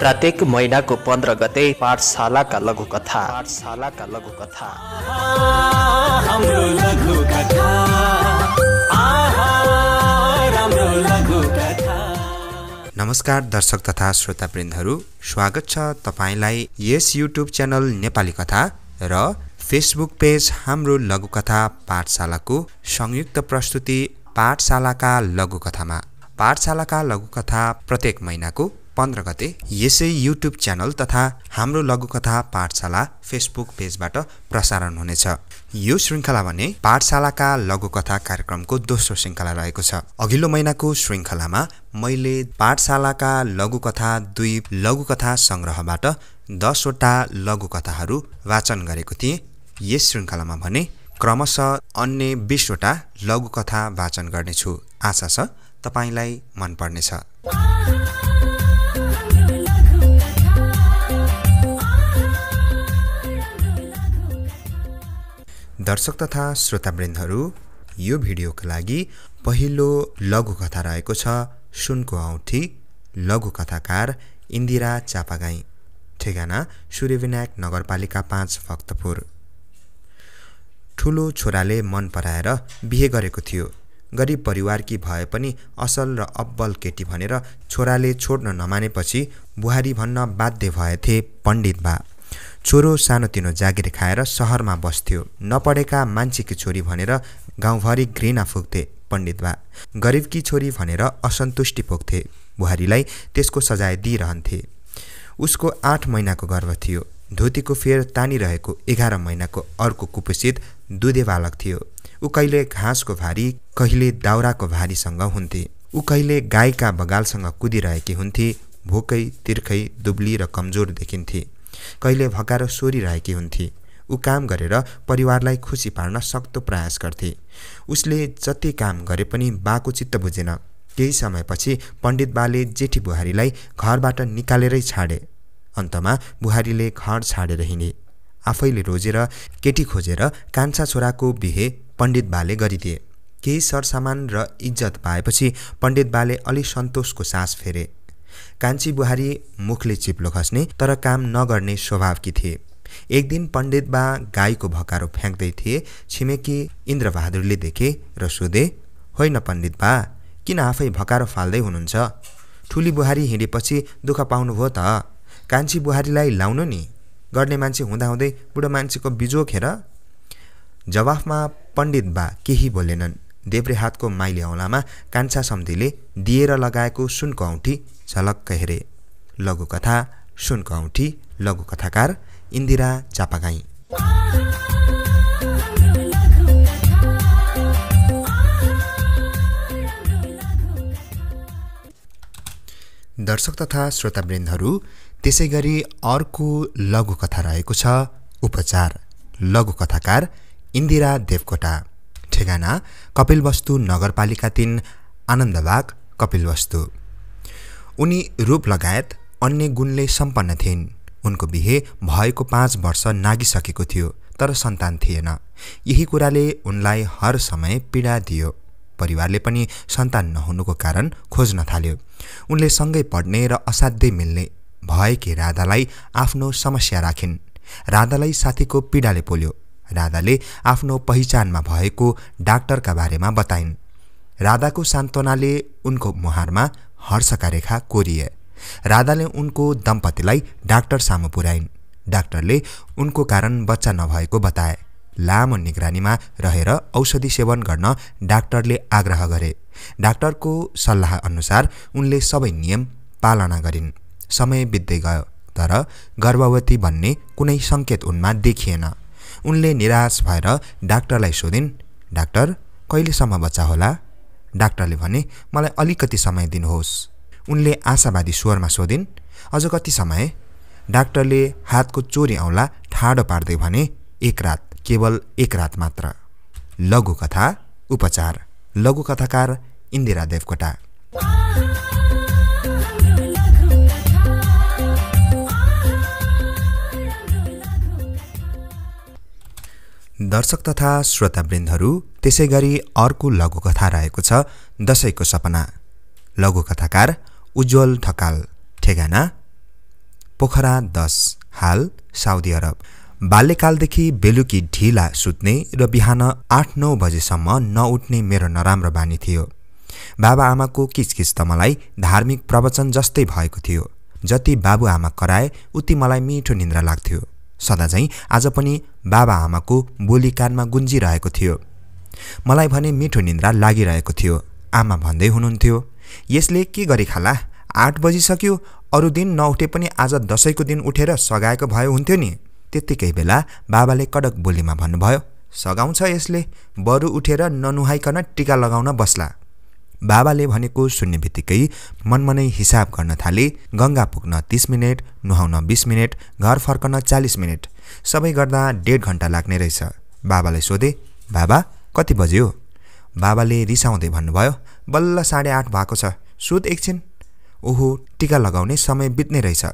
प्रत्येक महिनाको पन्ध्र गते पाठशालाका कथा पाठशालाका कथा नमस्कार दर्शक तथा श्रोतावृन्दहरू स्वागत छ तपाईँलाई यस युट्युब च्यानल नेपाली कथा र फेसबुक पेज हाम्रो लघुकथा पाठशालाको संयुक्त प्रस्तुति पाठशालाका लघुकथामा पाठशालाका लघुकथा प्रत्येक महिनाको पन्ध्र गते यसै युट्युब च्यानल तथा हाम्रो लघुकथा पाठशाला फेसबुक पेजबाट प्रसारण हुनेछ यो श्रृङ्खला भने पाठशालाका लघुकथा कार्यक्रमको दोस्रो श्रृङ्खला रहेको छ अघिल्लो महिनाको श्रृङ्खलामा मैले पाठशालाका लघुकथा दुई लघुकथा सङ्ग्रहबाट दसवटा लघुकथाहरू वाचन गरेको थिएँ यस श्रृङ्खलामा भने क्रमशः अन्य बिसवटा लघुकथा वाचन गर्नेछु आशा छ तपाईँलाई मनपर्नेछ दर्शक तथा श्रोतावृन्दहरू यो भिडियोको लागि पहिलो लघुकथा रहेको छ सुनको औँठी लघुकथाकार इन्दिरा चापागाई ठेगाना सूर्यविनायक नगरपालिका पाँच भक्तपुर ठुलो छोराले मन पराएर बिहे गरेको थियो गरिब परिवारकी भए पनि असल र अब्बल केटी भनेर छोराले छोड्न नमानेपछि बुहारी भन्न बाध्य भएथे पण्डित बा छोरो सानोतिनो जागिर खाएर सहरमा बस्थ्यो नपढेका मान्छेकी छोरी भनेर गाउँभरि घृणा फुक्थे पण्डित बा गरिबकी छोरी भनेर असन्तुष्टि पोख्थे बुहारीलाई त्यसको सजाय दिइरहन्थे उसको आठ महिनाको गर्व थियो धोतीको फेर तानिरहेको एघार महिनाको अर्को कुपोषित दुधे बालक थियो ऊ कहिले घाँसको भारी कहिले दाउराको भारीसँग हुन्थे ऊ कहिले गाईका बगालसँग कुदिरहेकी हुन्थे भोकै तिर्खै दुब्ली र कमजोर देखिन्थे कहिले भकारो सोरिरहेकी हुन्थे ऊ काम गरेर परिवारलाई खुसी पार्न सक्दो प्रयास गर्थे उसले जति काम गरे पनि बाको चित्त बुझेन केही समयपछि पण्डित बाले जेठी बुहारीलाई घरबाट निकालेरै छाडे अन्तमा बुहारीले घर छाडेर हिँडे आफैले रोजेर केटी खोजेर कान्छा छोराको बिहे पण्डित बाले गरिदिए केही सरसामान र इज्जत पाएपछि पण्डित बाले अलि सन्तोषको सास फेरे कान्छी बुहारी मुखले चिप्लो खस्ने तर काम नगर्ने स्वभावकी थिए एक दिन पण्डित बा गाईको भकारो फ्याँक्दै थिए छिमेकी इन्द्रबहादुरले देखे र सोधे होइन पण्डित बा किन आफै भकारो फाल्दै हुनुहुन्छ ठुली बुहारी हिँडेपछि दुःख पाउनुभयो त कान्छी बुहारीलाई लाउनु नि गर्ने मान्छे हुँदाहुँदै बुढो मान्छेको बिजोखेर जवाफमा पण्डित बा केही बोलेनन् देब्रेहातको माइली औँलामा कान्छा सम्धीले दिएर लगाएको सुनको औँठी झलक्क हेरे लघुकथा सुनको औँठी लघुकथाकार इन्दिरा चापागाई दर्शक तथा श्रोतावृन्दहरू त्यसै गरी अर्को लघुकथा रहेको छ उपचार लघुकथाकार इन्दिरा देवकोटा ठेगाना कपिलवस्तु नगरपालिका तिन आनन्दबाग कपिलवस्तु उनी रूप लगायत अन्य गुणले सम्पन्न थिइन् उनको बिहे भएको पाँच वर्ष नागिसकेको थियो तर सन्तान थिएन यही कुराले उनलाई हर समय पीडा दियो परिवारले पनि सन्तान नहुनुको कारण खोज्न थाल्यो उनले सँगै पढ्ने र असाध्यै मिल्ने भएकी राधालाई आफ्नो समस्या राखिन् राधालाई साथीको पीडाले पोल्यो राधाले आफ्नो पहिचानमा भएको डाक्टरका बारेमा बताइन् राधाको सान्त्वनाले उनको मुहारमा हर्षका रेखा कोरिए राधाले उनको दम्पतिलाई डाक्टर सामु पुर्याइन् डाक्टरले उनको कारण बच्चा नभएको बताए लामो निगरानीमा रहेर औषधि सेवन गर्न डाक्टरले आग्रह गरे डाक्टरको सल्लाह अनुसार उनले सबै नियम पालना गरिन् समय बित्दै गयो तर गर्भवती भन्ने कुनै सङ्केत उनमा देखिएन उनले निराश भएर डाक्टरलाई सोधिन् डाक्टर कहिलेसम्म बच्चा होला डाक्टरले भने मलाई अलिकति समय दिनुहोस् उनले आशावादी स्वरमा सोधिन् अझ कति समय डाक्टरले हातको चोरी औँला ठाडो पार्दै भने एक रात केवल एक रात मात्र लघुकथा उपचार लघुकथाकार इन्दिरा देवकोटा दर्शक तथा श्रोतावृन्दहरू त्यसै गरी अर्को लघुकथा रहेको छ दसैँको सपना लघुकथाकार उज्जवल ढकाल ठेगाना पोखरा दस हाल साउदी अरब बाल्यकालदेखि बेलुकी ढिला सुत्ने र बिहान आठ नौ बजेसम्म नउठ्ने मेरो नराम्रो बानी थियो बाबाआमाको किचकिच त मलाई धार्मिक प्रवचन जस्तै भएको थियो जति बाबुआमा कराए उति मलाई मिठो निन्द्रा लाग्थ्यो सदा चाहिँ आज पनि बाबा आमाको बोली कानमा गुन्जिरहेको थियो मलाई भने मिठो निन्द्रा लागिरहेको थियो आमा भन्दै हुनुहुन्थ्यो यसले के गरी खाला आठ बजिसक्यो अरू दिन नउठे पनि आज दसैँको दिन उठेर सघाएको भए हुन्थ्यो नि त्यत्तिकै बेला बाबाले कडक बोलीमा भन्नुभयो सघाउँछ यसले बरु उठेर ननुहाइकन टिका लगाउन बस्ला बाबाले भनेको सुन्ने बित्तिकै मनमनै हिसाब गर्न थाले गङ्गा पुग्न तिस मिनट नुहाउन बिस मिनट घर फर्कन चालिस मिनट सबै गर्दा डेढ घन्टा लाग्ने रहेछ बाबालाई सोधे बाबा कति बज्यो बाबाले रिसाउँदै भन्नुभयो बल्ल साढे आठ भएको छ सुत एकछिन ओहो टिका लगाउने समय बित्ने रहेछ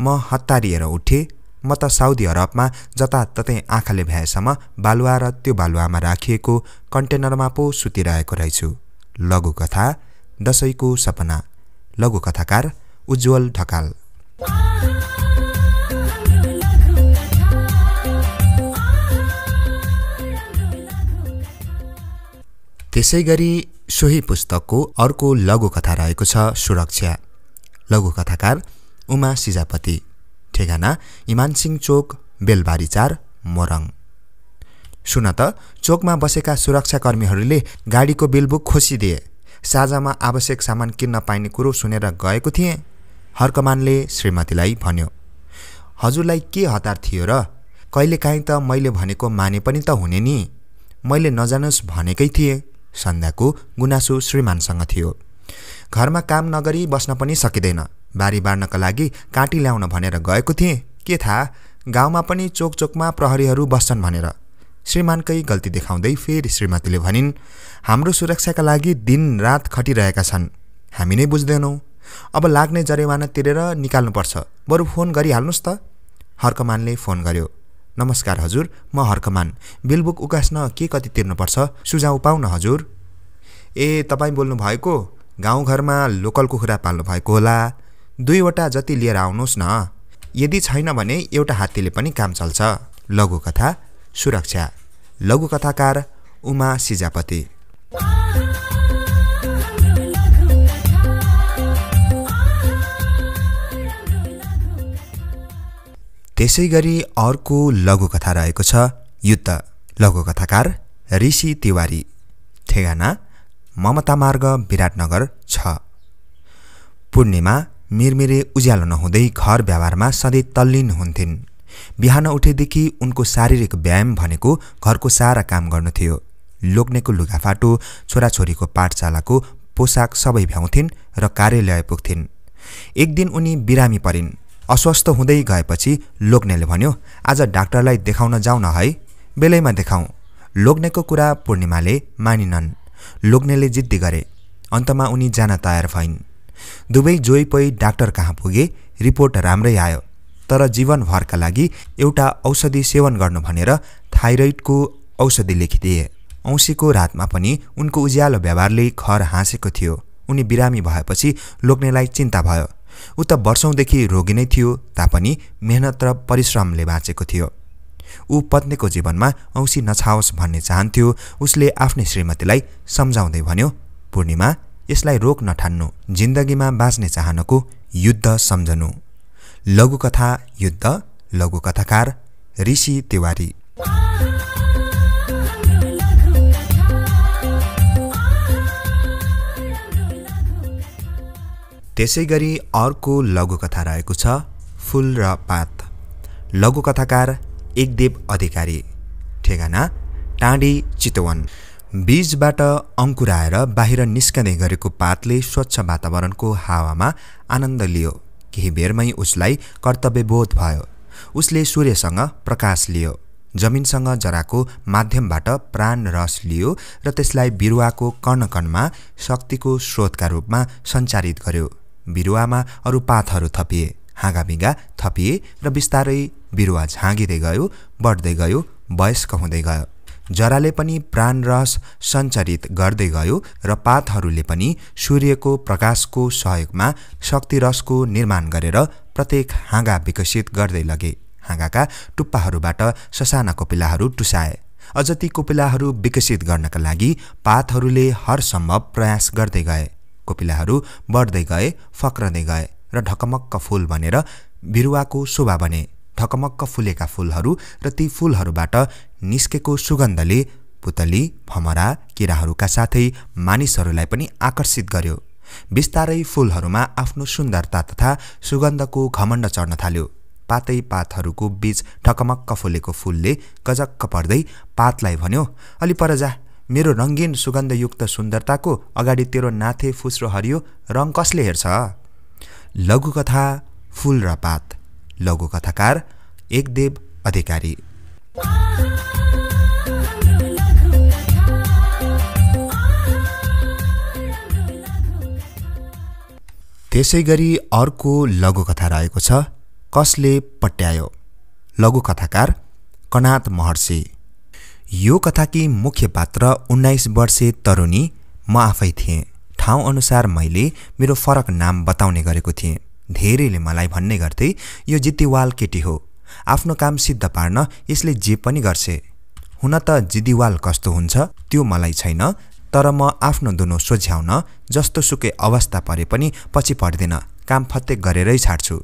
म हतारिएर उठेँ म त साउदी अरबमा जताततै आँखाले भ्याएसम्म बालुवा र त्यो बालुवामा राखिएको कन्टेनरमा पो सुतिरहेको रहेछु लघुकथा दसैँको सपना लघुकथाकार उज्जवल ढकाल त्यसै गरी सोही पुस्तकको अर्को लघुकथा रहेको छ सुरक्षा लघुकथाकार उमा सिजापति ठेगाना इमानसिंह चोक बेलबारी चार मोरङ सुन त चोकमा बसेका सुरक्षाकर्मीहरूले गाडीको बिलबुक खोसिदिए साझामा आवश्यक सामान किन्न पाइने कुरो सुनेर गएको थिएँ हर्कमानले श्रीमतीलाई भन्यो हजुरलाई के हतार थियो र कहिलेकाहीँ त मैले भनेको माने पनि त हुने नि मैले नजानुस् भनेकै थिएँ सन्ध्याको गुनासो श्रीमानसँग थियो घरमा काम नगरी बस्न पनि सकिँदैन बारी बाँड्नका लागि काँटी ल्याउन भनेर गएको थिएँ के थाहा गाउँमा पनि चोक चोकमा प्रहरीहरू बस्छन् भनेर श्रीमानकै गल्ती देखाउँदै फेरि श्रीमतीले भनिन् हाम्रो सुरक्षाका लागि दिनरात खटिरहेका छन् हामी नै बुझ्दैनौँ अब लाग्ने जरिवाना तिरेर निकाल्नुपर्छ बरु फोन गरिहाल्नुहोस् त हर्कमानले फोन गर्यो नमस्कार हजुर म हर्कमान बिलबुक उकास्न के कति तिर्नुपर्छ सुझाउ पाउन हजुर ए तपाईँ बोल्नुभएको गाउँघरमा लोकल कुखुरा पाल्नु भएको होला दुईवटा जति लिएर आउनुहोस् न यदि छैन भने एउटा हात्तीले पनि काम चल्छ लघुकथा सुरक्षा लघुकथाकार उमा सिजापति त्यसै गरी अर्को लघुकथा रहेको छ युद्ध लघुकथाकार ऋषि तिवारी ठेगाना ममता मार्ग विराटनगर छ पूर्णिमा मिरमिरे उज्यालो नहुँदै घर व्यवहारमा सधैँ तल्लीन हुन्थिन् बिहान उठेदेखि उनको शारीरिक व्यायाम भनेको घरको सारा काम गर्नु थियो लोग्नेको लुगाफाटो छोराछोरीको पाठशालाको पोसाक सबै भ्याउँथिन् र कार्यालय पुग्थिन् एक दिन उनी बिरामी परिन् अस्वस्थ हुँदै गएपछि लोग्नेले भन्यो आज डाक्टरलाई देखाउन जाउँ न है बेलैमा देखाउँ लोग्नेको कुरा पूर्णिमाले मानिनन् लोग्नेले जिद्दी गरे अन्तमा उनी जान तयार भइन् दुवै जोइपोइ डाक्टर कहाँ पुगे रिपोर्ट राम्रै आयो तर जीवनभरका लागि एउटा औषधि सेवन गर्नु भनेर थाइरोइडको औषधि लेखिदिए औँसीको रातमा पनि उनको उज्यालो व्यवहारले घर हाँसेको थियो उनी बिरामी भएपछि लोग्नेलाई चिन्ता भयो ऊ त वर्षौँदेखि रोगी नै थियो तापनि मेहनत र परिश्रमले बाँचेको थियो ऊ पत्नीको जीवनमा औँसी नछाओस् भन्ने चाहन्थ्यो उसले आफ्नै श्रीमतीलाई सम्झाउँदै भन्यो पूर्णिमा यसलाई रोक नठान्नु जिन्दगीमा बाँच्ने चाहनको युद्ध सम्झनु लघुकथा युद्ध लघुकथाकार ऋषि तिवारी त्यसै गरी अर्को लघुकथा रहेको छ फुल र पात लघुकथाकार एकदेव अधिकारी ठेगाना टाँडी चितवन बीजबाट अङ्कुराएर बाहिर निस्कने गरेको पातले स्वच्छ वातावरणको हावामा आनन्द लियो केही बेरमै उसलाई कर्तव्यबोध भयो उसले सूर्यसँग प्रकाश लियो जमिनसँग जराको माध्यमबाट प्राण रस लियो र त्यसलाई बिरुवाको कणकणमा शक्तिको स्रोतका रूपमा सञ्चारित गर्यो बिरुवामा अरू पातहरू थपिए हाँगाबिगा थपिए र बिस्तारै बिरुवा झाँगिँदै गयो बढ्दै गयो वयस्क हुँदै गयो जराले पनि प्राणरस सञ्चरित गर्दै गयो र पातहरूले पनि सूर्यको प्रकाशको सहयोगमा शक्तिरसको निर्माण गरेर प्रत्येक हाँगा विकसित गर्दै लगे हाँगाका टुप्पाहरूबाट ससाना कोपिलाहरू टुसाए अझ ती कोपिलाहरू विकसित गर्नका लागि पातहरूले हर सम्भव प्रयास गर्दै गए कोपिलाहरू बढ्दै गए फक्रदै गए र ढकमक्क फुल बनेर बिरुवाको शोभा बने ढकमक्क फुलेका फुलहरू र ती फुलहरूबाट निस्केको सुगन्धले पुतली भमरा किराहरूका साथै मानिसहरूलाई पनि आकर्षित गर्यो बिस्तारै फुलहरूमा आफ्नो सुन्दरता तथा सुगन्धको घमण्ड चढ्न थाल्यो पातै पातहरूको बीच ढकमक्क फुलेको फुलले गजक्क पर्दै पातलाई भन्यो अलि पर जा मेरो रङ्गीन सुगन्धयुक्त सुन्दरताको अगाडि तेरो नाथे फुस्रो हरियो रङ कसले हेर्छ लघुकथा फुल र पात लघु कथाकार एकदेव अधिकारी त्यसै गरी अर्को लघुकथा रहेको छ कसले पट्यायो कथाकार कनात महर्षि यो कथाकी मुख्य पात्र उन्नाइस वर्षे तरुणी म आफै थिएँ अनुसार मैले मेरो फरक नाम बताउने गरेको थिएँ धेरैले मलाई भन्ने गर्थे यो जितिवाल केटी हो आफ्नो काम सिद्ध पार्न यसले जे पनि गर्छे हुन त जिदिवाल कस्तो हुन्छ त्यो मलाई छैन तर म आफ्नो दुनो सोझ्याउन जस्तो सुकै अवस्था परे पनि पछि पर्दैन काम फत्तेक गरेरै छाड्छु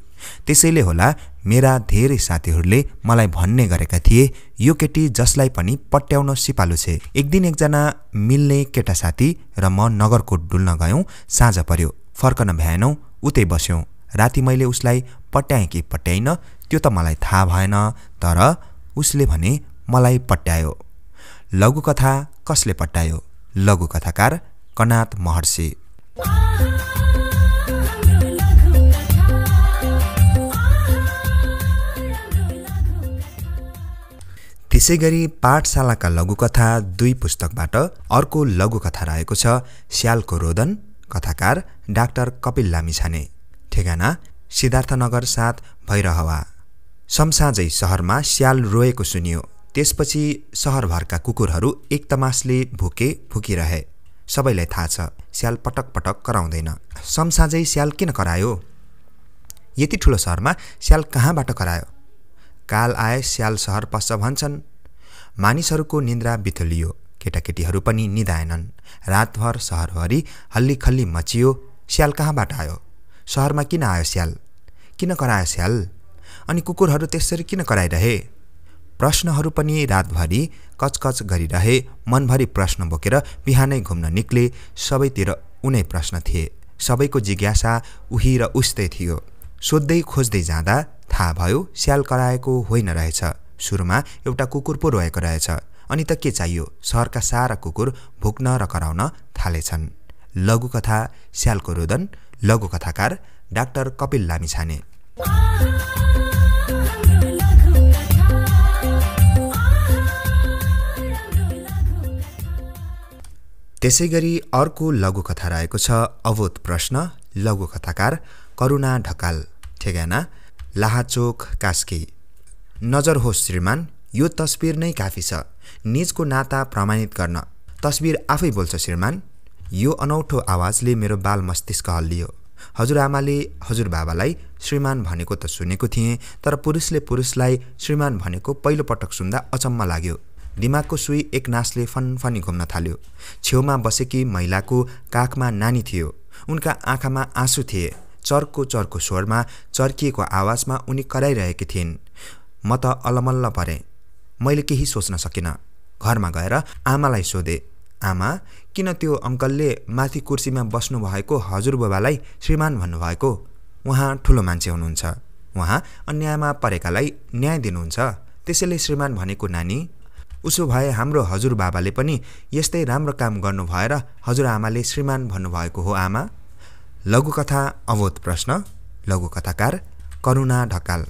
त्यसैले होला मेरा धेरै साथीहरूले मलाई भन्ने गरेका थिए यो केटी जसलाई पनि पट्याउन सिपालु छे एक दिन एकजना मिल्ने केटा साथी र म नगरकोट डुल्न गयौँ साँझ पर्यो फर्कन भ्याएनौँ उतै बस्यौँ राति मैले उसलाई पट्याएँ कि पट्याइनँ त्यो त मलाई थाहा भएन तर उसले भने मलाई पट्यायो लघुकथा कसले पट्यायो लघुकथाकार कनाथ महर्षि त्यसै गरी पाठशालाका लघुकथा दुई पुस्तकबाट अर्को लघुकथा रहेको छ स्यालको रोदन कथाकार डाक्टर कपिल लामिछाने ठेगाना सिद्धार्थनगर साथ भैरहवा समसाझै सहरमा स्याल रोएको सुनियो त्यसपछि सहरभरका कुकुरहरू एक तमासले भुके भुकिरहे सबैलाई थाहा छ स्याल पटक पटक कराउँदैन समसाझै स्याल किन करायो यति ठुलो सहरमा स्याल कहाँबाट करायो काल आए स्याल सहर पस्छ भन्छन् मानिसहरूको निन्द्रा बिथुलियो केटाकेटीहरू पनि निधाएनन् रातभर सहरभरि हल्लीखल्ली मचियो स्याल कहाँबाट आयो सहरमा किन आयो स्याल किन करायो स्याल अनि कुकुरहरू त्यसरी किन कराइरहे प्रश्नहरू पनि रातभरि कचकच गरिरहे मनभरि प्रश्न बोकेर बिहानै घुम्न निक्ले सबैतिर उनै प्रश्न थिए सबैको जिज्ञासा उही र उस्तै थियो सोध्दै खोज्दै जाँदा थाहा भयो स्याल कराएको होइन रहेछ सुरुमा एउटा कुकुर पो रोएको रहेछ अनि त के चाहियो सहरका सारा कुकुर भुक्न र कराउन थालेछन् लघुकथा स्यालको रोदन कथाकार डाक्टर कपिल लामिछाने त्यसै गरी अर्को लघुकथा रहेको छ अवोध प्रश्न कथाकार करुणा ढकाल ठेगाना लाहाचोक कास्की नजर होस् श्रीमान यो तस्बिर नै काफी छ निजको नाता प्रमाणित गर्न तस्बिर आफै बोल्छ श्रीमान यो अनौठो आवाजले मेरो बाल मस्तिष्क हल्लियो हजुरआमाले हजुरबाबालाई श्रीमान भनेको त सुनेको थिएँ तर पुरुषले पुरुषलाई श्रीमान भनेको पहिलोपटक सुन्दा अचम्म लाग्यो दिमागको सुई एक नासले फनफनी घुम्न थाल्यो छेउमा बसेकी महिलाको काखमा नानी थियो उनका आँखामा आँसु थिए चर्को चर्को स्वरमा चर्किएको आवाजमा उनी कराइरहेकी थिइन् म त अलमल्ल परेँ मैले केही सोच्न सकिनँ घरमा गएर आमालाई सोधेँ आमा किन त्यो अङ्कलले माथि कुर्सीमा बस्नुभएको हजुरबाबालाई श्रीमान भन्नुभएको उहाँ ठुलो मान्छे हुनुहुन्छ उहाँ अन्यायमा परेकालाई न्याय दिनुहुन्छ त्यसैले श्रीमान भनेको नानी उसो भए हाम्रो हजुरबाबाले पनि यस्तै राम्रो काम गर्नुभएर भएर हजुरआमाले श्रीमान भन्नुभएको हो आमा लघुकथा अवोध प्रश्न लघुकथाकार करुणा ढकाल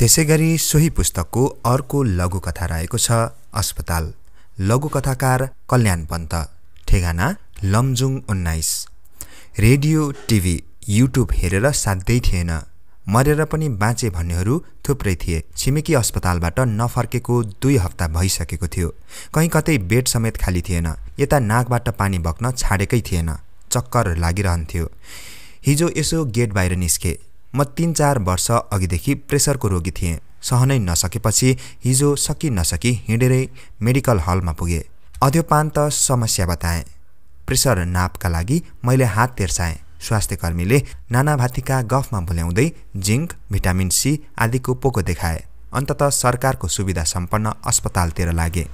त्यसै गरी सोही पुस्तकको अर्को लघुकथा रहेको छ अस्पताल लघुकथाकार कल्याण पन्त ठेगाना लमजुङ उन्नाइस रेडियो टिभी युट्युब हेरेर साध्यै थिएन मरेर पनि बाँचे भन्नेहरू थुप्रै थिए छिमेकी अस्पतालबाट नफर्केको दुई हप्ता भइसकेको थियो कहीँ कतै बेड समेत खाली थिएन यता नाकबाट पानी बग्न छाडेकै थिएन चक्कर लागिरहन्थ्यो हिजो यसो गेट बाहिर निस्के म तिन चार वर्ष अघिदेखि प्रेसरको रोगी थिएँ सहनै नसकेपछि हिजो सकि नसकी हिँडेरै मेडिकल हलमा पुगे अध्योपान त समस्या बताएँ प्रेसर नापका लागि मैले हात तेर्साएँ स्वास्थ्यकर्मीले नानाभातीका गफमा भुल्याउँदै जिङ्क भिटामिन सी आदिको पोको देखाए अन्तत सरकारको सुविधा सम्पन्न अस्पतालतिर लागे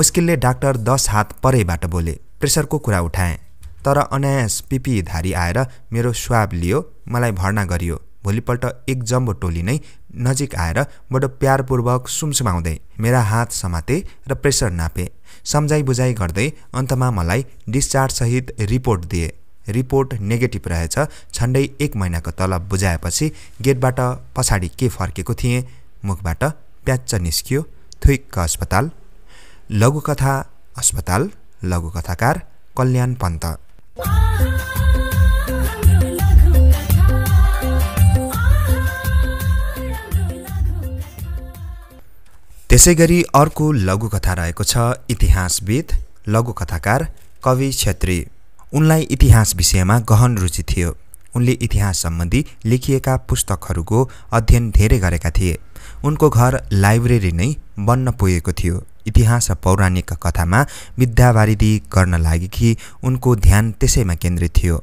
मुस्किलले डाक्टर दस हात परैबाट बोले प्रेसरको कुरा उठाएँ तर अनायास पिपी धारी आएर मेरो स्वाब लियो मलाई भर्ना गरियो भोलिपल्ट एक जम्बो टोली नै नजिक आएर बडो प्यारपूर्वक सुमसुमाउँदै मेरा हात समाते र प्रेसर नापे सम्झाइ बुझाइ गर्दै अन्तमा मलाई डिस्चार्जसहित रिपोर्ट दिए रिपोर्ट नेगेटिभ रहेछ झन्डै एक महिनाको तलब बुझाएपछि गेटबाट पछाडि के फर्केको थिएँ मुखबाट प्याच निस्कियो थुइक्क अस्पताल लघुकथा अस्पताल लघुकथाकार कल्याण पन्त त्यसै गरी अर्को लघुकथा रहेको छ इतिहासविद लघुकथाकार कवि छेत्री उनलाई इतिहास विषयमा गहन रुचि थियो उनले इतिहास सम्बन्धी लेखिएका पुस्तकहरूको अध्ययन धेरै गरेका थिए उनको घर लाइब्रेरी नै बन्न पुगेको थियो इतिहास र पौराणिक कथामा विद्यावारिधि गर्न लागेकी उनको ध्यान त्यसैमा केन्द्रित थियो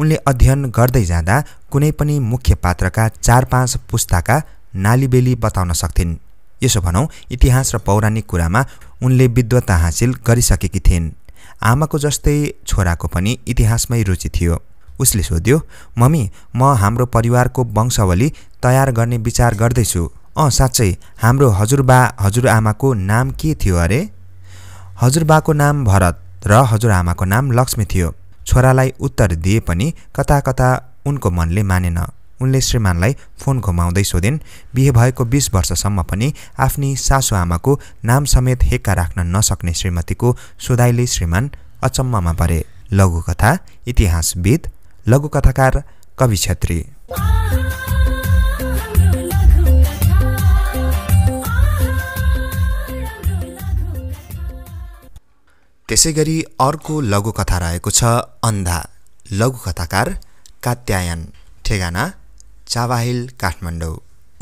उनले अध्ययन गर्दै जाँदा कुनै पनि मुख्य पात्रका चार पाँच पुस्ताका नालीबेली बताउन सक्थिन् यसो भनौँ इतिहास र पौराणिक कुरामा उनले विद्वत्ता हासिल गरिसकेकी थिइन् आमाको जस्तै छोराको पनि इतिहासमै रुचि थियो उसले सोध्यो मम्मी म हाम्रो परिवारको वंशावली तयार गर्ने विचार गर्दैछु अँ साँच्चै हाम्रो हजुरबा हजुरआमाको नाम के थियो अरे हजुरबाको नाम भरत र हजुरआमाको नाम लक्ष्मी थियो छोरालाई उत्तर दिए पनि कता कता उनको मनले मानेन उनले श्रीमानलाई फोन घुमाउँदै सोधिन् बिहे भएको बिस वर्षसम्म पनि आफ्नी सासूआमाको नाम समेत हेक्का राख्न नसक्ने श्रीमतीको सोधाइले श्रीमान अचम्ममा परे लघुकथा इतिहासविद लघुकथाकार कवि छेत्री त्यसै गरी अर्को लघुकथा रहेको छ अन्धा लघुकथाकार कात्यायन ठेगाना चावाहिल काठमाडौँ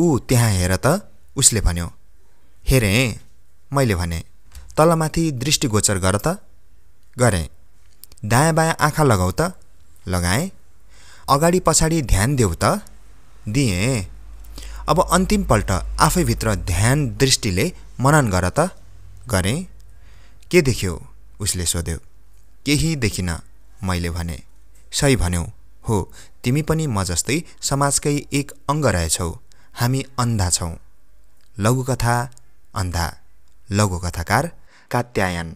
ऊ त्यहाँ हेर त उसले भन्यो हेरेँ मैले भने तलमाथि दृष्टिगोचर गर त गरेँ दायाँ बायाँ आँखा लगाऊ त लगाएँ अगाडि पछाडि ध्यान देऊ त दिएँ अब अन्तिमपल्ट आफैभित्र ध्यान दृष्टिले मनन गर त गरेँ के देख्यो उसले सोध्यो केही देखिन मैले भने सही भन्यो हो तिमी पनि म जस्तै समाजकै एक अङ्ग रहेछौ हामी अन्धा छौँ लघुकथा अन्धा लघुकथाकार कात्यायन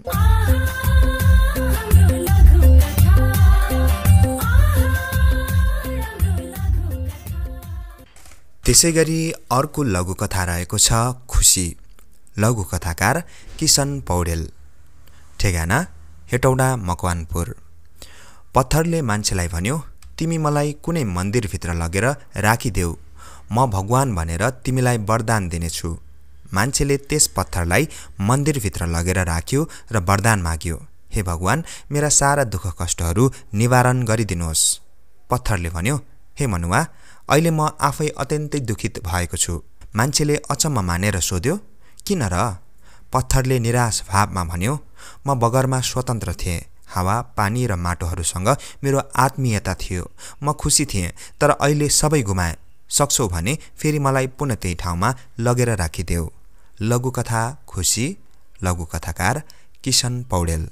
त्यसै गरी अर्को लघुकथा रहेको छ खुसी लघुकथाकार किसन पौडेल ठेगाना हेटौडा मकवानपुर पत्थरले मान्छेलाई भन्यो तिमी मलाई कुनै मन्दिरभित्र लगेर राखिदेऊ म भगवान भनेर तिमीलाई वरदान दिनेछु मान्छेले त्यस पत्थरलाई मन्दिरभित्र लगेर राख्यो र वरदान माग्यो हे भगवान् मेरा सारा दुःख कष्टहरू निवारण गरिदिनुहोस् पत्थरले भन्यो हे मनुवा अहिले म आफै अत्यन्तै दुखित भएको छु मान्छेले अचम्म मानेर सोध्यो किन र पत्थरले निराश भावमा भन्यो म बगरमा स्वतन्त्र थिएँ हावा पानी र माटोहरूसँग मेरो आत्मीयता थियो म खुसी थिएँ तर अहिले सबै गुमाएँ सक्छौ भने फेरि मलाई पुनः त्यही ठाउँमा लगेर राखिदेऊ लघुकथा खुसी लघुकथाकार किशन पौडेल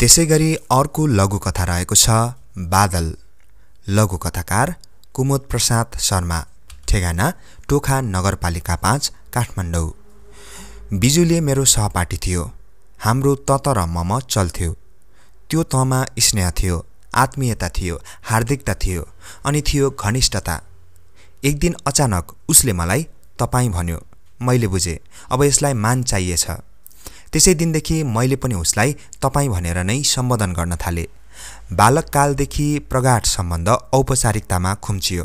त्यसै गरी अर्को लघुकथा रहेको छ बादल कथाकार कुमोद प्रसाद शर्मा ठेगाना टोखा नगरपालिका पाँच काठमाडौँ बिजुले मेरो सहपाठी थियो हाम्रो तत र मम चल्थ्यो त्यो तमा स्नेह थियो आत्मीयता थियो हार्दिकता थियो अनि थियो घनिष्ठता एक दिन अचानक उसले मलाई तपाईँ भन्यो मैले बुझेँ अब यसलाई मान चाहिएछ त्यसै दिनदेखि मैले पनि उसलाई तपाईँ भनेर नै सम्बोधन गर्न थालेँ बालक बालककालदेखि प्रगाढ सम्बन्ध औपचारिकतामा खुम्चियो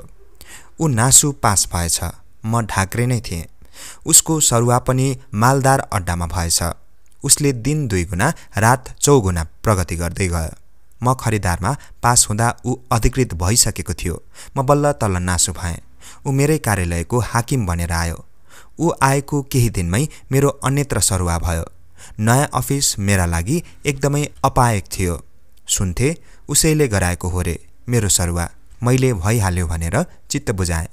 ऊ नासु पास भएछ म ढाक्रे नै थिएँ उसको सरुवा पनि मालदार अड्डामा भएछ उसले दिन दुई गुणा रात चौगुना प्रगति गर्दै गयो म खरिदारमा पास हुँदा ऊ अधिकृत भइसकेको थियो म बल्ल तल्ल नासु भएँ ऊ मेरै कार्यालयको हाकिम बनेर आयो ऊ आएको केही दिनमै मेरो अन्यत्र सरुवा भयो नयाँ अफिस मेरा लागि एकदमै अपायक थियो सुन्थे उसैले गराएको हो रे मेरो सरुवा मैले भइहाल्यो भनेर चित्त बुझाएँ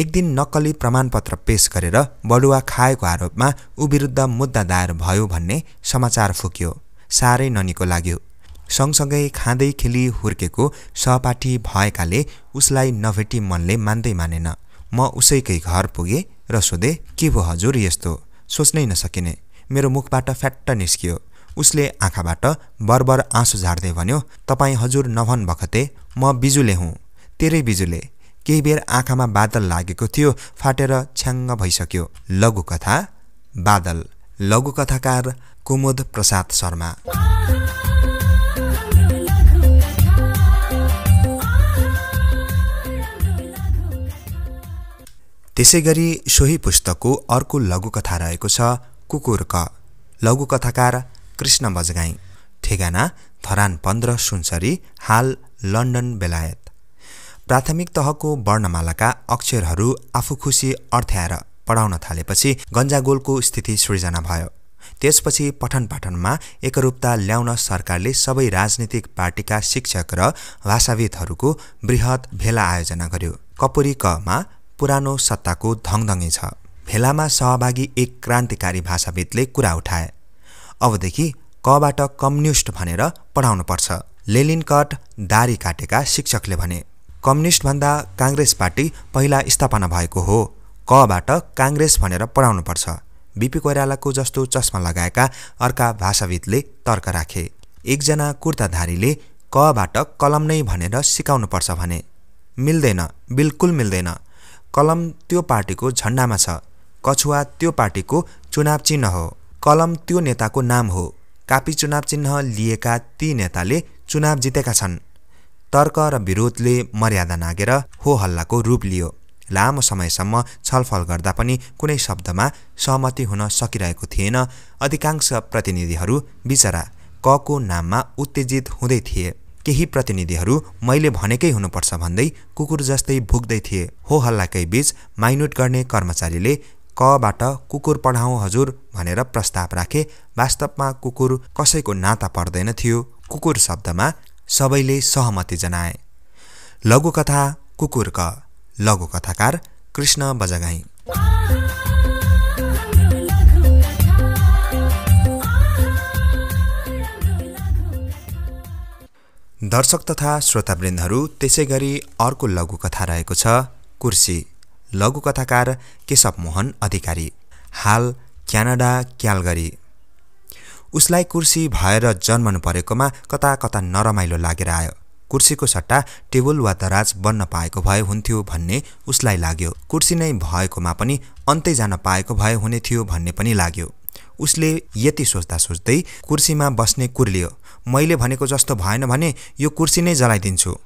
एक दिन नक्कली प्रमाणपत्र पेश गरेर बडुवा खाएको आरोपमा ऊ विरुद्ध मुद्दा दायर भयो भन्ने समाचार फुक्यो साह्रै ननिको लाग्यो सँगसँगै खाँदै खेली हुर्केको सहपाठी भएकाले उसलाई नभेटी मनले मान्दै मानेन म उसैकै घर पुगेँ र सोधेँ के भयो हजुर यस्तो सोच्नै नसकिने मेरो मुखबाट फ्याट्ट निस्कियो उसले आँखाबाट बरबर आँसु झार्दै भन्यो तपाईँ हजुर नभन भखते म बिजुले हुँ तेरै बिजुले केही बेर आँखामा बादल लागेको थियो फाटेर छ्याङ्ग भइसक्यो लघुकथा बादल लघुकथाकार कुमुद प्रसाद शर्मा त्यसै गरी सोही पुस्तकको अर्को लघुकथा रहेको छ कुकुरक लघुकथाकार कृष्ण बजगाई ठेगाना थरान पन्ध्र सुनसरी हाल लन्डन बेलायत प्राथमिक तहको वर्णमालाका अक्षरहरू आफू खुसी अर्थ्याएर पढाउन थालेपछि गन्जागोलको स्थिति सृजना भयो त्यसपछि पठन पाठनमा एकरूपता ल्याउन सरकारले सबै राजनीतिक पार्टीका शिक्षक र भाषाविदहरूको वृहत भेला आयोजना गर्यो कपुरी कमा पुरानो सत्ताको धङधङी छ भेलामा सहभागी एक क्रान्तिकारी भाषाविदले कुरा उठाए अबदेखि कबाट कम्युनिस्ट भनेर पढाउनुपर्छ लेलिनकट दारी काटेका शिक्षकले भने कम्युनिस्ट भन्दा काङ्ग्रेस पार्टी पहिला स्थापना भएको हो कबाट काङ्ग्रेस भनेर पढाउनुपर्छ बिपी कोइरालाको जस्तो चस्मा लगाएका अर्का भाषाविदले तर्क राखे एकजना कुर्ताधारीले कबाट कलम नै भनेर सिकाउनुपर्छ भने मिल्दैन बिल्कुल मिल्दैन कलम त्यो पार्टीको झन्डामा छ कछुवा त्यो पार्टीको चुनाव चिन्ह हो कलम त्यो नेताको नाम हो कापी चुनाव चिन्ह लिएका ती नेताले चुनाव जितेका छन् तर्क र विरोधले मर्यादा नागेर हो हल्लाको रूप लियो लामो समयसम्म छलफल गर्दा पनि कुनै शब्दमा सहमति हुन सकिरहेको थिएन अधिकांश प्रतिनिधिहरू बिचरा कको नाममा उत्तेजित हुँदै थिए केही प्रतिनिधिहरू मैले भनेकै हुनुपर्छ भन्दै कुकुर जस्तै भुक्दै थिए हो हल्लाकै बीच माइनुट गर्ने कर्मचारीले कबाट कुकुर पढाउँ हजुर भनेर प्रस्ताव राखे वास्तवमा कुकुर कसैको नाता पर्दैन थियो कुकुर शब्दमा सबैले सहमति जनाए लघुकथा कुकुर क लघुकथाकार कृष्ण बजगाई दर्शक तथा श्रोतावृन्दहरू त्यसै गरी अर्को लघुकथा रहेको छ कुर्सी लघुकथाकार केशव मोहन अधिकारी हाल क्यानाडा क्यालगरी उसलाई कुर्सी भएर जन्मनु परेकोमा कता कता नरमाइलो लागेर आयो कुर्सीको सट्टा टेबल वा दराज बन्न पाएको भए हुन्थ्यो भन्ने उसलाई लाग्यो कुर्सी नै भएकोमा पनि अन्तै जान पाएको भए हुने थियो भन्ने पनि लाग्यो उसले यति सोच्दा सोच्दै कुर्सीमा बस्ने कुर्लियो मैले भनेको जस्तो भएन भने यो कुर्सी नै जलाइदिन्छु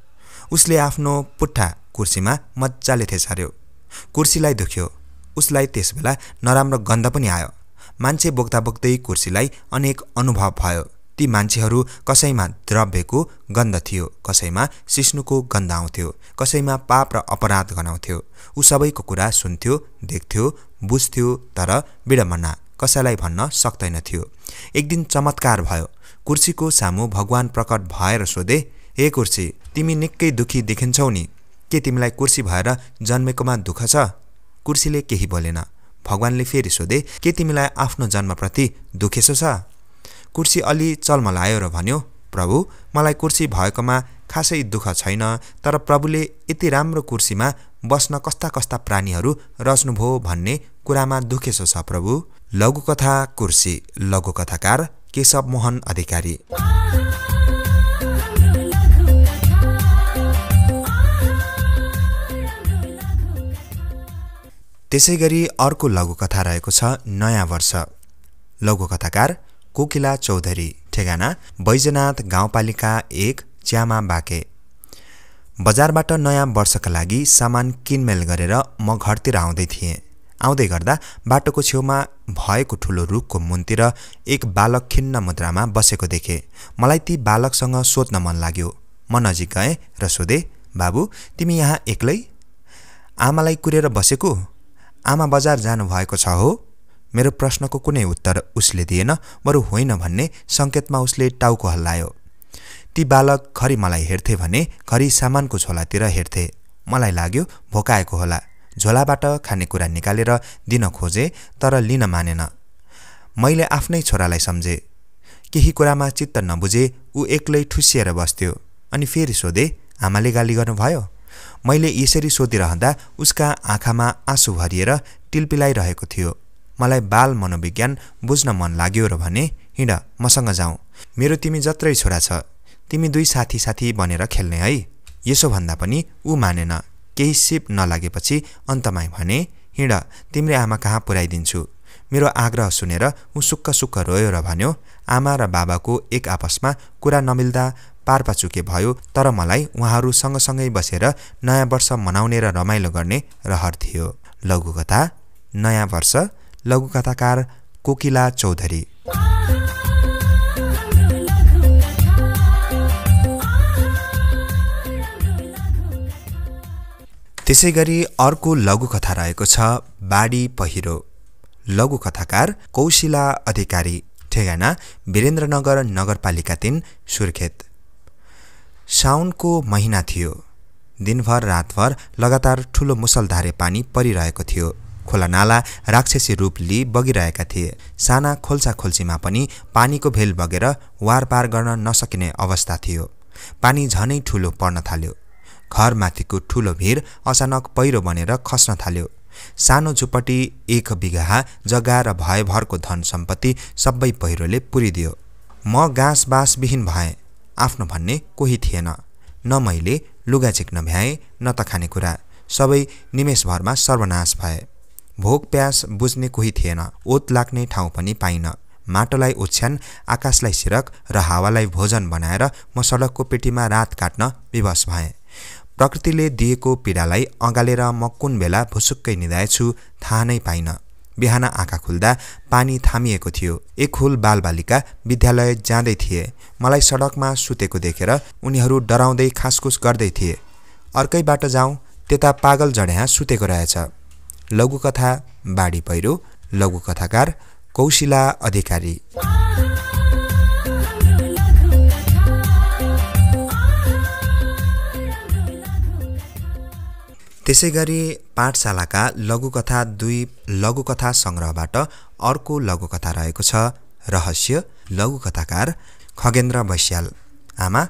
उसले आफ्नो पुट्ठा कुर्सीमा मजाले थेसार्यो कुर्सीलाई दुख्यो उसलाई त्यसबेला नराम्रो गन्ध पनि आयो मान्छे बोक्दा बोक्दै कुर्सीलाई अनेक अनुभव भयो ती मान्छेहरू कसैमा द्रव्यको गन्ध थियो कसैमा सिस्नुको गन्ध आउँथ्यो कसैमा पाप र अपराध गनाउँथ्यो ऊ सबैको कुरा सुन्थ्यो देख्थ्यो बुझ्थ्यो तर विडम्बना कसैलाई भन्न सक्दैन थियो एक दिन चमत्कार भयो कुर्सीको सामु भगवान् प्रकट भएर सोधे हे कुर्सी तिमी निकै दुखी देखिन्छौ नि के तिमीलाई कुर्सी भएर जन्मेकोमा दुःख छ कुर्सीले केही बोलेन भगवान्ले फेरि सोधे के तिमीलाई आफ्नो जन्मप्रति दुखेसो छ कुर्सी अलि चल्मलायो र भन्यो प्रभु मलाई कुर्सी भएकोमा खासै दुःख छैन तर प्रभुले यति राम्रो कुर्सीमा बस्न कस्ता कस्ता प्राणीहरू रच्नुभयो भन्ने कुरामा दुखेसो छ प्रभु लघुकथा कुर्सी लघुकथाकार केशव मोहन अधिकारी त्यसै गरी अर्को लघुकथा रहेको छ नयाँ वर्ष लघुकथाकार कोकिला चौधरी ठेगाना बैजनाथ गाउँपालिका एक च्यामा बाके बजारबाट नयाँ वर्षका लागि सामान किनमेल गरेर म घरतिर आउँदै थिएँ आउँदै गर्दा बाटोको छेउमा भएको ठुलो रुखको मुनतिर एक बालक खिन्न मुद्रामा बसेको देखेँ मलाई ती बालकसँग सोध्न मन लाग्यो म नजिक गएँ र सोधेँ बाबु तिमी यहाँ एक्लै आमालाई कुरेर बसेको आमा बजार जानुभएको छ हो मेरो प्रश्नको कुनै उत्तर उसले दिएन बरु होइन भन्ने सङ्केतमा उसले टाउको हल्लायो ती बालक खरि मलाई हेर्थे भने खरी सामानको झोलातिर हेर्थे मलाई लाग्यो भोकाएको होला झोलाबाट खानेकुरा निकालेर दिन खोजे तर लिन मानेन मैले आफ्नै छोरालाई सम्झे केही कुरामा चित्त नबुझे ऊ एक्लै ठुसिएर बस्थ्यो अनि फेरि सोधे आमाले गाली गर्नुभयो मैले यसरी सोधिरहँदा उसका आँखामा आँसु भरिएर टिल्पिलाइरहेको थियो मलाई बाल मनोविज्ञान बुझ्न मन लाग्यो र भने हिँड मसँग जाउँ मेरो तिमी जत्रै छोरा छ तिमी दुई साथी साथी बनेर खेल्ने है यसो भन्दा पनि ऊ मानेन केही सिप नलागेपछि अन्तमा भने हिँड तिम्रै आमा कहाँ पुर्याइदिन्छु मेरो आग्रह सुनेर ऊ सुक्क सुक्क रोयो र भन्यो आमा र बाबाको एक आपसमा कुरा नमिल्दा पारपाचुके भयो तर मलाई उहाँहरू सँगसँगै बसेर नयाँ वर्ष मनाउने र रमाइलो गर्ने रहर थियो लघुकथा नयाँ वर्ष लघुकथाकार कोकिला चौधरी त्यसै गरी अर्को लघुकथा रहेको छ बाडी पहिरो लघुकथाकार कौशिला अधिकारी ठेगाना वीरेन्द्रनगर नगरपालिका तिन सुर्खेत साउनको महिना थियो दिनभर रातभर लगातार ठुलो मुसलधारे पानी परिरहेको थियो खोला नाला राक्षसी रूप लिई बगिरहेका थिए साना खोल्सा खोल्सीमा पनि पानीको भेल बगेर वार पार गर्न नसकिने अवस्था थियो पानी झनै ठुलो पर्न थाल्यो घरमाथिको ठुलो भिर अचानक पहिरो बनेर खस्न थाल्यो सानो झुपटी एक बिघा जग्गा र भएभरको धन सम्पत्ति सबै पहिरोले पुरिदियो म गाँस बाँसविहीन भएँ आफ्नो भन्ने कोही थिएन न मैले लुगा झिक्न भ्याएँ न त खानेकुरा सबै निमेषभरमा सर्वनाश भए भोक प्यास बुझ्ने कोही थिएन ओत लाग्ने ठाउँ पनि पाइन माटोलाई ओछ्यान आकाशलाई सिरक र हावालाई भोजन बनाएर म सडकको पेटीमा रात काट्न विवश भएँ प्रकृतिले दिएको पीडालाई अँगालेर म कुन बेला भुसुक्कै निधाएछु थाहा नै पाइनँ बिहान आँखा खुल्दा पानी थामिएको थियो एक हुल बालबालिका विद्यालय जाँदै थिए मलाई सडकमा सुतेको देखेर उनीहरू डराउँदै खासखुस गर्दै थिए बाटो जाउँ त्यता पागल जड्या सुतेको रहेछ लघुकथा बाढी पहिरो लघुकथाकार कौशिला अधिकारी त्यसै गरी पाठशालाका लघुकथा दुई लघुकथा सङ्ग्रहबाट अर्को लघुकथा रहेको छ रहस्य लघुकथाकार खगेन्द्र बैस्याल आमा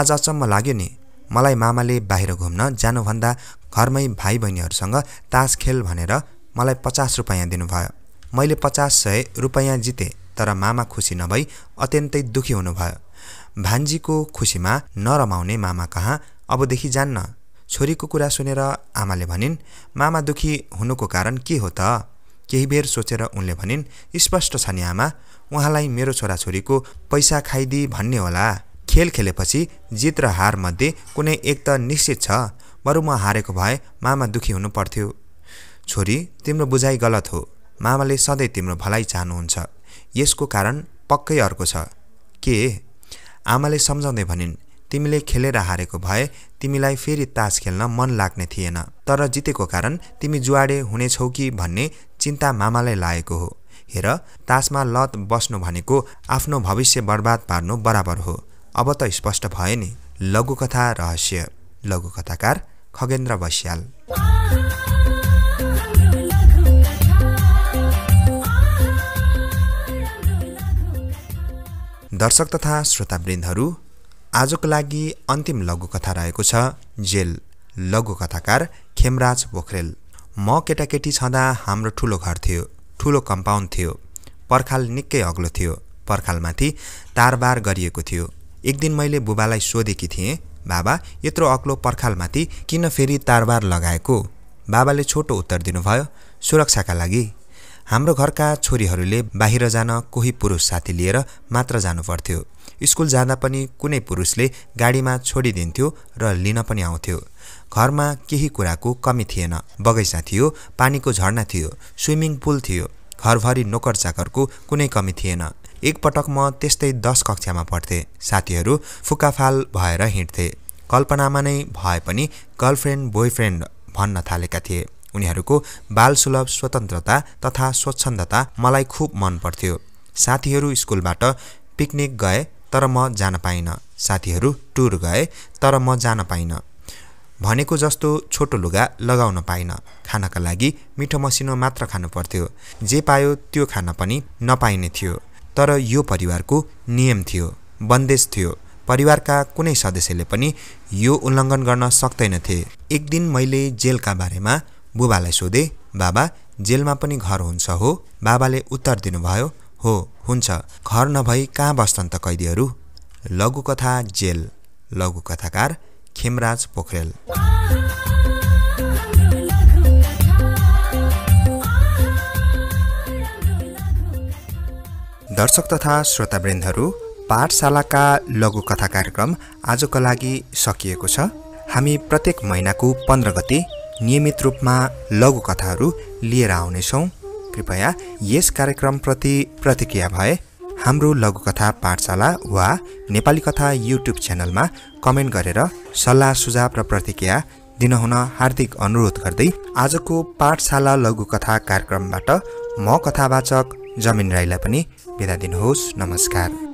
आज अचम्म लाग्यो नि मलाई मामाले बाहिर घुम्न जानुभन्दा घरमै भाइ बहिनीहरूसँग तास खेल भनेर मलाई पचास रुपियाँ दिनुभयो मैले पचास सय रुपियाँ जितेँ तर मामा खुसी नभई अत्यन्तै दुःखी हुनुभयो भान्जीको खुसीमा नरमाउने मामा कहाँ अबदेखि जान्न छोरीको कुरा सुनेर आमाले भनिन् मामा दुखी हुनुको कारण के हो त केही बेर सोचेर उनले भनिन् स्पष्ट छ नि आमा उहाँलाई मेरो छोराछोरीको पैसा खाइदिई भन्ने होला खेल खेलेपछि जित र हारमध्ये कुनै एक त निश्चित छ बरु म हारेको भए मामा दुखी हुनु पर्थ्यो छोरी तिम्रो बुझाइ गलत हो मामाले सधैँ तिम्रो भलाइ चाहनुहुन्छ यसको कारण पक्कै अर्को छ के आमाले सम्झाउँदै भनिन् तिमीले खेलेर हारेको भए तिमीलाई फेरि तास खेल्न मन लाग्ने थिएन तर जितेको कारण तिमी जुवाडे हुनेछौ कि भन्ने चिन्ता मामालाई लागेको हो हेर तासमा लत बस्नु भनेको आफ्नो भविष्य बर्बाद पार्नु बराबर हो अब त स्पष्ट भयो नि लघुकथा रहस्य लघुकथाकार खगेन्द्र बस्याल दर्शक तथा श्रोतावृन्दहरू आजको लागि अन्तिम लघुकथा रहेको छ जेल लघुकथाकार खेमराज पोखरेल म केटाकेटी छँदा हाम्रो ठुलो घर थियो ठुलो कम्पाउन्ड थियो पर्खाल निकै अग्लो थियो पर्खालमाथि तारबार गरिएको थियो एक दिन मैले बुबालाई सोधेकी थिएँ बाबा यत्रो अग्लो पर्खालमाथि किन फेरि तारबार लगाएको बाबाले छोटो उत्तर दिनुभयो सुरक्षाका लागि हाम्रो घरका छोरीहरूले बाहिर जान कोही पुरुष साथी लिएर मात्र जानु पर्थ्यो स्कुल जाँदा पनि कुनै पुरुषले गाडीमा छोडिदिन्थ्यो र लिन पनि आउँथ्यो घरमा केही कुराको कमी थिएन बगैँचा थियो पानीको झर्ना थियो स्विमिङ पुल थियो घरभरि नोकर चाकरको कुनै कमी थिएन एकपटक म त्यस्तै दस कक्षामा पढ्थेँ साथीहरू फुकाफाल भएर हिँड्थे कल्पनामा नै भए पनि गर्लफ्रेन्ड बोयफ्रेन्ड भन्न थालेका थिए उनीहरूको सुलभ स्वतन्त्रता तथा स्वच्छन्दता मलाई खुब मन पर्थ्यो साथीहरू स्कुलबाट पिकनिक गए तर म जान पाइनँ साथीहरू टुर गए तर म जान पाइनँ भनेको जस्तो छोटो लुगा लगाउन पाइनँ खानका लागि मिठो मसिनो मात्र खानु पर्थ्यो जे पायो त्यो खान पनि नपाइने थियो तर यो परिवारको नियम थियो बन्देज थियो परिवारका कुनै सदस्यले पनि यो उल्लङ्घन गर्न सक्दैनथे एक दिन मैले जेलका बारेमा बुबालाई सोधे बाबा जेलमा पनि घर हुन्छ हो बाबाले उत्तर दिनुभयो हो हुन्छ घर नभई कहाँ बस्छन् त कैदीहरू लघुकथा जेल लघुकथाकार खेमराज पोखरेल दर्शक तथा श्रोतावृन्दहरू पाठशालाका लघुकथा कार्यक्रम आजको लागि सकिएको छ हामी प्रत्येक महिनाको पन्ध्र गते नियमित रूपमा लघुकथाहरू लिएर आउनेछौँ कृपया यस कार्यक्रमप्रति प्रतिक्रिया भए हाम्रो लघुकथा पाठशाला वा नेपाली कथा युट्युब च्यानलमा कमेन्ट गरेर सल्लाह सुझाव र प्रतिक्रिया दिनहुन हार्दिक अनुरोध गर्दै आजको पाठशाला लघुकथा कार्यक्रमबाट म कथावाचक जमिन राईलाई पनि बिदा दिनुहोस् नमस्कार